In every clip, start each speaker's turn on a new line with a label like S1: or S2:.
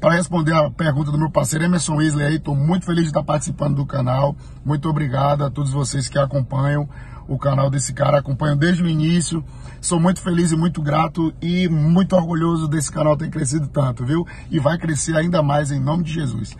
S1: para responder a pergunta do meu parceiro Emerson Wesley aí. Estou muito feliz de estar participando do canal. Muito obrigado a todos vocês que acompanham o canal desse cara, acompanham desde o início. Sou muito feliz e muito grato e muito orgulhoso desse canal ter crescido tanto, viu? E vai crescer ainda mais em nome de Jesus.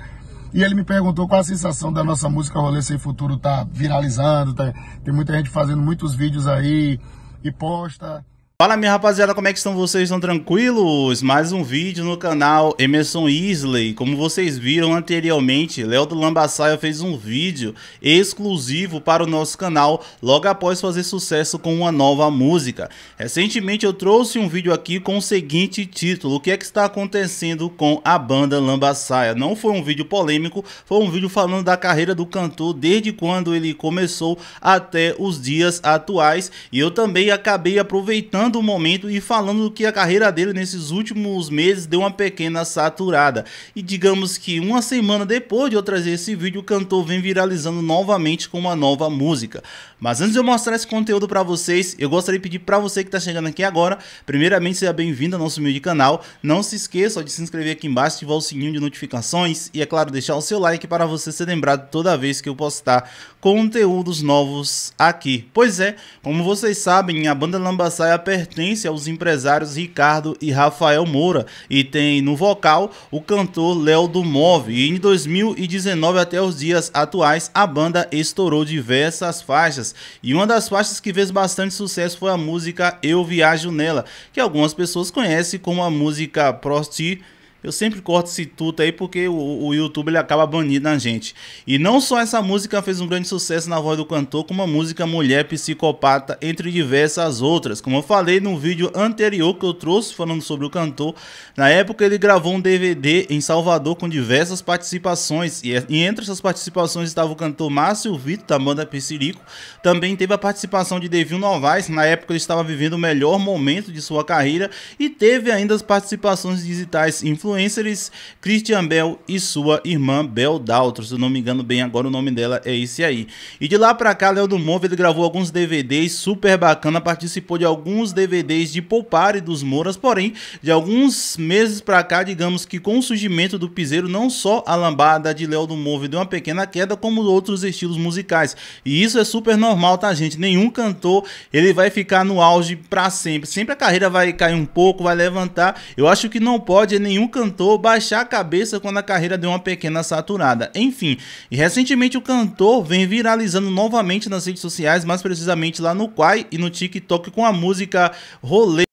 S1: E ele me perguntou qual a sensação da nossa música Rolê Sem Futuro tá viralizando, tá, tem muita gente fazendo muitos vídeos aí e posta.
S2: Fala minha rapaziada, como é que estão vocês? Estão tranquilos? Mais um vídeo no canal Emerson Isley. Como vocês viram anteriormente, Léo do Lambaçaia fez um vídeo exclusivo para o nosso canal logo após fazer sucesso com uma nova música. Recentemente eu trouxe um vídeo aqui com o seguinte título, o que é que está acontecendo com a banda Lambaçaia? Não foi um vídeo polêmico, foi um vídeo falando da carreira do cantor desde quando ele começou até os dias atuais e eu também acabei aproveitando analisando o momento e falando que a carreira dele nesses últimos meses deu uma pequena saturada. E digamos que uma semana depois de eu trazer esse vídeo, o cantor vem viralizando novamente com uma nova música. Mas antes de eu mostrar esse conteúdo para vocês, eu gostaria de pedir para você que está chegando aqui agora, primeiramente seja bem-vindo ao nosso humilde canal. Não se esqueça de se inscrever aqui embaixo, ativar o sininho de notificações e, é claro, deixar o seu like para você ser lembrado toda vez que eu postar conteúdos novos aqui. Pois é, como vocês sabem, a banda Lambaçaia perdeu pertence aos empresários Ricardo e Rafael Moura e tem no vocal o cantor Léo do E em 2019 até os dias atuais, a banda estourou diversas faixas. E uma das faixas que fez bastante sucesso foi a música Eu Viajo Nela, que algumas pessoas conhecem como a música Prosti eu sempre corto esse tuto aí porque o, o, YouTube ele acaba banindo a gente. E não só essa música fez um grande sucesso na voz do cantor, como a música Mulher Psicopata, entre diversas outras. Como eu falei no vídeo anterior que eu trouxe falando sobre o cantor, na época ele gravou um DVD em Salvador com diversas participações. E, e entre essas participações estava o cantor Márcio Vitor, da banda Psirico. Também teve a participação de Devil Novaes, na época ele estava vivendo o melhor momento de sua carreira. E teve ainda as participações digitais influentes influencers Christian Bell e sua irmã Bel Daltro, se não me engano bem agora o nome dela é esse aí. E de lá pra cá, Léo do Move ele gravou alguns DVDs super bacana, participou de alguns DVDs de Poupare dos Moras, porém, de alguns meses pra cá, digamos que com o surgimento do piseiro, não só a lambada de Léo do Move deu uma pequena queda, como outros estilos musicais. E isso é super normal, tá gente? Nenhum cantor, ele vai ficar no auge pra sempre. Sempre a carreira vai cair um pouco, vai levantar. Eu acho que não pode nenhum cantor cantor baixar a cabeça quando a carreira deu uma pequena saturada. Enfim, e recentemente o cantor vem viralizando novamente nas redes sociais, mais precisamente lá no Quai e no TikTok com a música Rolê.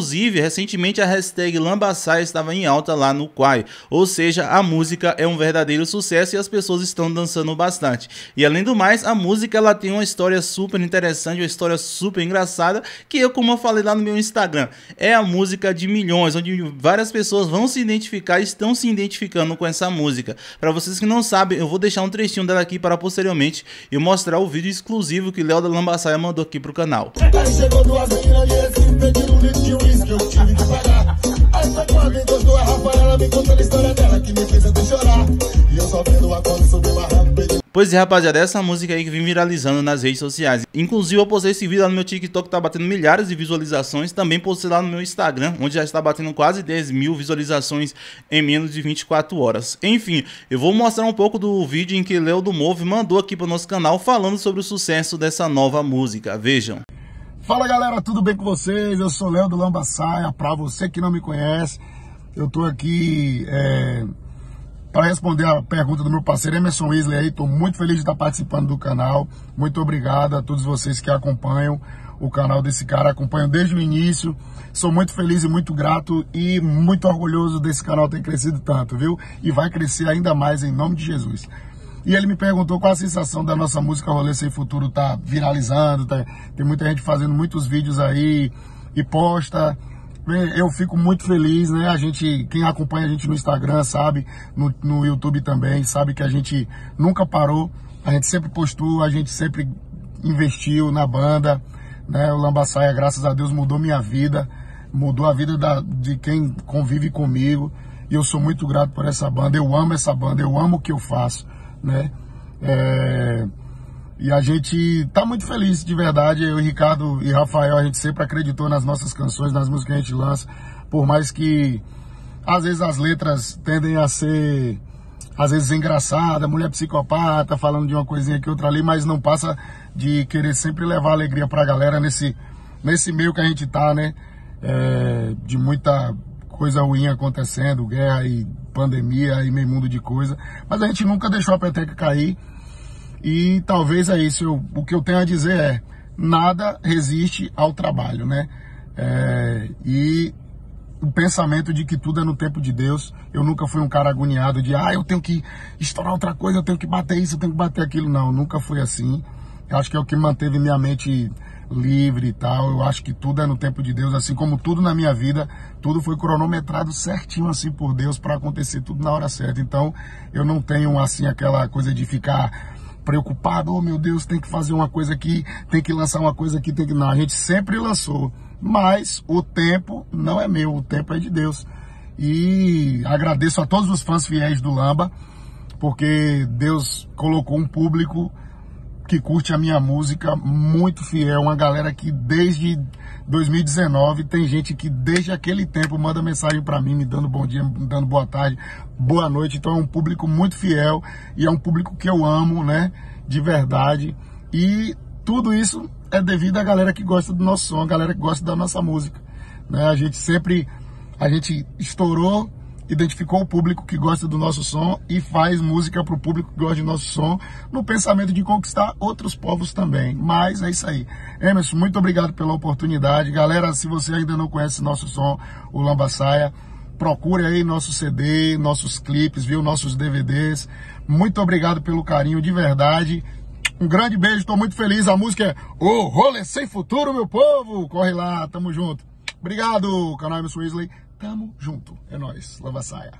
S2: Inclusive, recentemente a hashtag Lambaçaia estava em alta lá no Quai. Ou seja, a música é um verdadeiro sucesso e as pessoas estão dançando bastante. E além do mais, a música ela tem uma história super interessante, uma história super engraçada, que eu, como eu falei lá no meu Instagram, é a música de milhões, onde várias pessoas vão se identificar e estão se identificando com essa música. Para vocês que não sabem, eu vou deixar um trechinho dela aqui para posteriormente e mostrar o vídeo exclusivo que Léo da Lambaçaia mandou aqui pro canal
S1: fiz que eu tive que pagar. Essa a Rafaela, me a história dela que me fez até chorar. E eu só vendo a
S2: Pois é, rapaziada, essa música aí que vem viralizando nas redes sociais. Inclusive, eu postei esse vídeo lá no meu TikTok, tá batendo milhares de visualizações. Também postei lá no meu Instagram, onde já está batendo quase 10 mil visualizações em menos de 24 horas. Enfim, eu vou mostrar um pouco do vídeo em que Leo do Move mandou aqui para o nosso canal falando sobre o sucesso dessa nova música. Vejam.
S1: Fala galera, tudo bem com vocês? Eu sou Léo do Lambaçaia. Para você que não me conhece, eu tô aqui é, para responder a pergunta do meu parceiro Emerson Weasley aí. Tô muito feliz de estar participando do canal. Muito obrigado a todos vocês que acompanham o canal desse cara, acompanham desde o início. Sou muito feliz e muito grato e muito orgulhoso desse canal ter crescido tanto, viu? E vai crescer ainda mais em nome de Jesus. E ele me perguntou qual a sensação da nossa música Rolê Sem Futuro tá viralizando, tá, tem muita gente fazendo muitos vídeos aí e posta. Eu fico muito feliz, né? A gente, quem acompanha a gente no Instagram sabe, no, no YouTube também, sabe que a gente nunca parou, a gente sempre postou, a gente sempre investiu na banda, né? O Lambaçaia, graças a Deus, mudou minha vida, mudou a vida da, de quem convive comigo. E eu sou muito grato por essa banda, eu amo essa banda, eu amo o que eu faço né? É, e a gente tá muito feliz, de verdade. Eu, Ricardo e Rafael, a gente sempre acreditou nas nossas canções, nas músicas que a gente lança, por mais que às vezes as letras tendem a ser às vezes engraçada, mulher psicopata, falando de uma coisinha aqui, outra ali, mas não passa de querer sempre levar alegria pra galera nesse, nesse meio que a gente tá, né? É, de muita coisa ruim acontecendo, guerra e pandemia e meio mundo de coisa. Mas a gente nunca deixou a peteca cair. E talvez é isso. Eu, o que eu tenho a dizer é: nada resiste ao trabalho, né? É, e o pensamento de que tudo é no tempo de Deus. Eu nunca fui um cara agoniado de, ah, eu tenho que estourar outra coisa, eu tenho que bater isso, eu tenho que bater aquilo. Não, nunca fui assim. Eu acho que é o que manteve minha mente livre e tal. Eu acho que tudo é no tempo de Deus, assim como tudo na minha vida, tudo foi cronometrado certinho assim por Deus para acontecer tudo na hora certa. Então, eu não tenho assim aquela coisa de ficar preocupado, oh meu Deus, tem que fazer uma coisa aqui, tem que lançar uma coisa aqui, tem que não. A gente sempre lançou, mas o tempo não é meu, o tempo é de Deus. E agradeço a todos os fãs fiéis do Lamba, porque Deus colocou um público que curte a minha música muito fiel, uma galera que desde 2019 tem gente que desde aquele tempo manda mensagem para mim, me dando bom dia, me dando boa tarde, boa noite. Então é um público muito fiel e é um público que eu amo, né? De verdade. E tudo isso é devido à galera que gosta do nosso som, a galera que gosta da nossa música. Né? A gente sempre, a gente estourou identificou o público que gosta do nosso som e faz música para o público que gosta do nosso som, no pensamento de conquistar outros povos também. Mas é isso aí. Emerson, muito obrigado pela oportunidade. Galera, se você ainda não conhece nosso som, o Lamba Saia, procure aí nosso CD, nossos clipes, viu? Nossos DVDs. Muito obrigado pelo carinho, de verdade. Um grande beijo, estou muito feliz. A música é O Role Sem Futuro, meu povo. Corre lá, tamo junto. Obrigado, canal Emerson Weasley. Tamo junto. É nóis. Lava saia.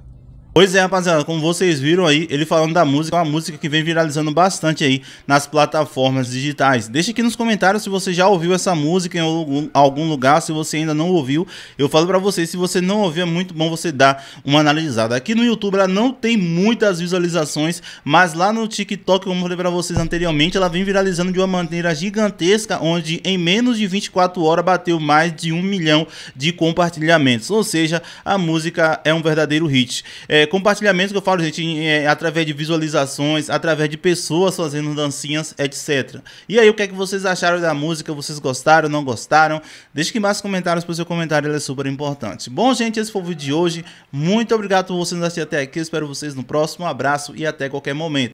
S2: Pois é, rapaziada, como vocês viram aí, ele falando da música, é uma música que vem viralizando bastante aí nas plataformas digitais. Deixa aqui nos comentários se você já ouviu essa música em algum lugar, se você ainda não ouviu. Eu falo para vocês, se você não ouviu, é muito bom você dar uma analisada. Aqui no YouTube ela não tem muitas visualizações, mas lá no TikTok, como eu falei para vocês anteriormente, ela vem viralizando de uma maneira gigantesca, onde em menos de 24 horas bateu mais de um milhão de compartilhamentos. Ou seja, a música é um verdadeiro hit. É, é, compartilhamentos que eu falo, gente, é, através de visualizações, através de pessoas fazendo dancinhas, etc. E aí, o que é que vocês acharam da música? Vocês gostaram, não gostaram? Deixe aqui mais comentários, porque o seu comentário é super importante. Bom, gente, esse foi o vídeo de hoje. Muito obrigado por vocês assistirem até aqui. Eu espero vocês no próximo. Um abraço e até qualquer momento.